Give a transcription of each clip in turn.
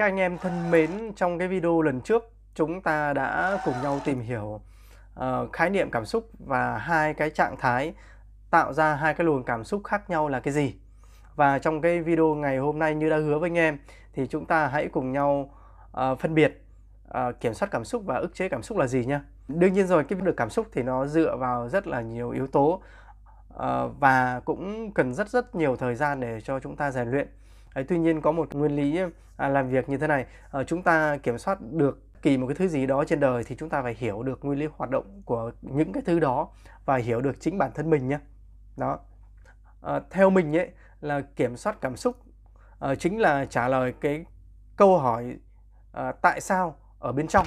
Các anh em thân mến, trong cái video lần trước chúng ta đã cùng nhau tìm hiểu uh, khái niệm cảm xúc và hai cái trạng thái tạo ra hai cái luồng cảm xúc khác nhau là cái gì. Và trong cái video ngày hôm nay như đã hứa với anh em thì chúng ta hãy cùng nhau uh, phân biệt uh, kiểm soát cảm xúc và ức chế cảm xúc là gì nhé. Đương nhiên rồi, cái được cảm xúc thì nó dựa vào rất là nhiều yếu tố uh, và cũng cần rất rất nhiều thời gian để cho chúng ta rèn luyện Đấy, tuy nhiên có một nguyên lý à, làm việc như thế này ờ, chúng ta kiểm soát được kỳ một cái thứ gì đó trên đời thì chúng ta phải hiểu được nguyên lý hoạt động của những cái thứ đó và hiểu được chính bản thân mình nhé đó à, theo mình ấy là kiểm soát cảm xúc à, chính là trả lời cái câu hỏi à, tại sao ở bên trong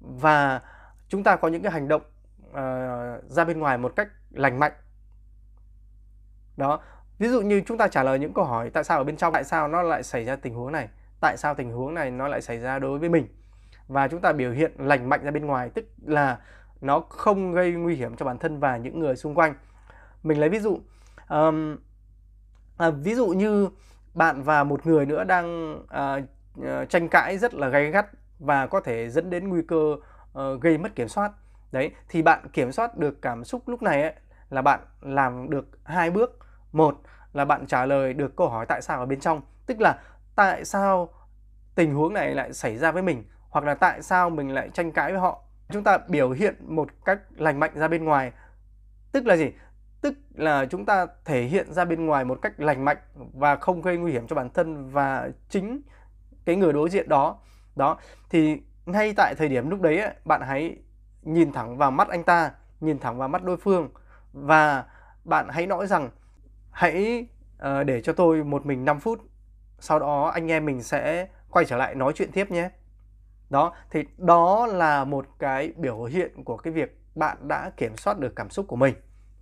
và chúng ta có những cái hành động à, ra bên ngoài một cách lành mạnh đó ví dụ như chúng ta trả lời những câu hỏi tại sao ở bên trong tại sao nó lại xảy ra tình huống này tại sao tình huống này nó lại xảy ra đối với mình và chúng ta biểu hiện lành mạnh ra bên ngoài tức là nó không gây nguy hiểm cho bản thân và những người xung quanh mình lấy ví dụ um, à, ví dụ như bạn và một người nữa đang à, ờ, tranh cãi rất là gay gắt và có thể dẫn đến nguy cơ uh, gây mất kiểm soát đấy thì bạn kiểm soát được cảm xúc lúc này ấy, là bạn làm được hai bước một là bạn trả lời được câu hỏi tại sao ở bên trong, tức là tại sao tình huống này lại xảy ra với mình hoặc là tại sao mình lại tranh cãi với họ. Chúng ta biểu hiện một cách lành mạnh ra bên ngoài. Tức là gì? Tức là chúng ta thể hiện ra bên ngoài một cách lành mạnh và không gây nguy hiểm cho bản thân và chính cái người đối diện đó. Đó thì ngay tại thời điểm lúc đấy bạn hãy nhìn thẳng vào mắt anh ta, nhìn thẳng vào mắt đối phương và bạn hãy nói rằng hãy uh, để cho tôi một mình 5 phút sau đó anh em mình sẽ quay trở lại nói chuyện tiếp nhé đó thì đó là một cái biểu hiện của cái việc bạn đã kiểm soát được cảm xúc của mình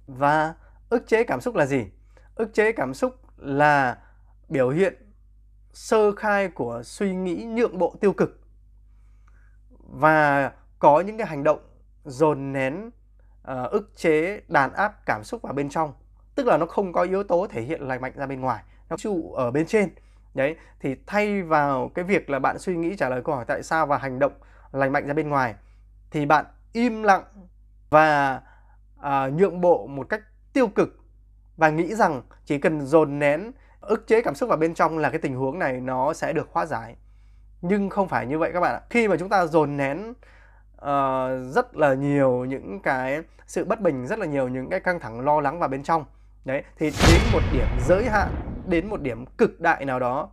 và ức chế cảm xúc là gì ức chế cảm xúc là biểu hiện sơ khai của suy nghĩ nhượng bộ tiêu cực và có những cái hành động dồn nén ờ, ức chế đàn áp cảm xúc vào bên trong tức là nó không có yếu tố thể hiện lành mạnh ra bên ngoài nó trụ ở bên trên đấy thì thay vào cái việc là bạn suy nghĩ trả lời câu hỏi tại sao và hành động lành mạnh ra bên ngoài thì bạn im lặng và à, nhượng bộ một cách tiêu cực và nghĩ rằng chỉ cần dồn nén ức chế cảm xúc vào bên trong là cái tình huống này nó sẽ được hóa giải nhưng không phải như vậy các bạn ạ khi mà chúng ta dồn nén uh, rất là nhiều những cái sự bất bình rất là nhiều những cái căng thẳng lo lắng vào bên trong đấy thì đến một điểm giới hạn đến một điểm cực đại nào đó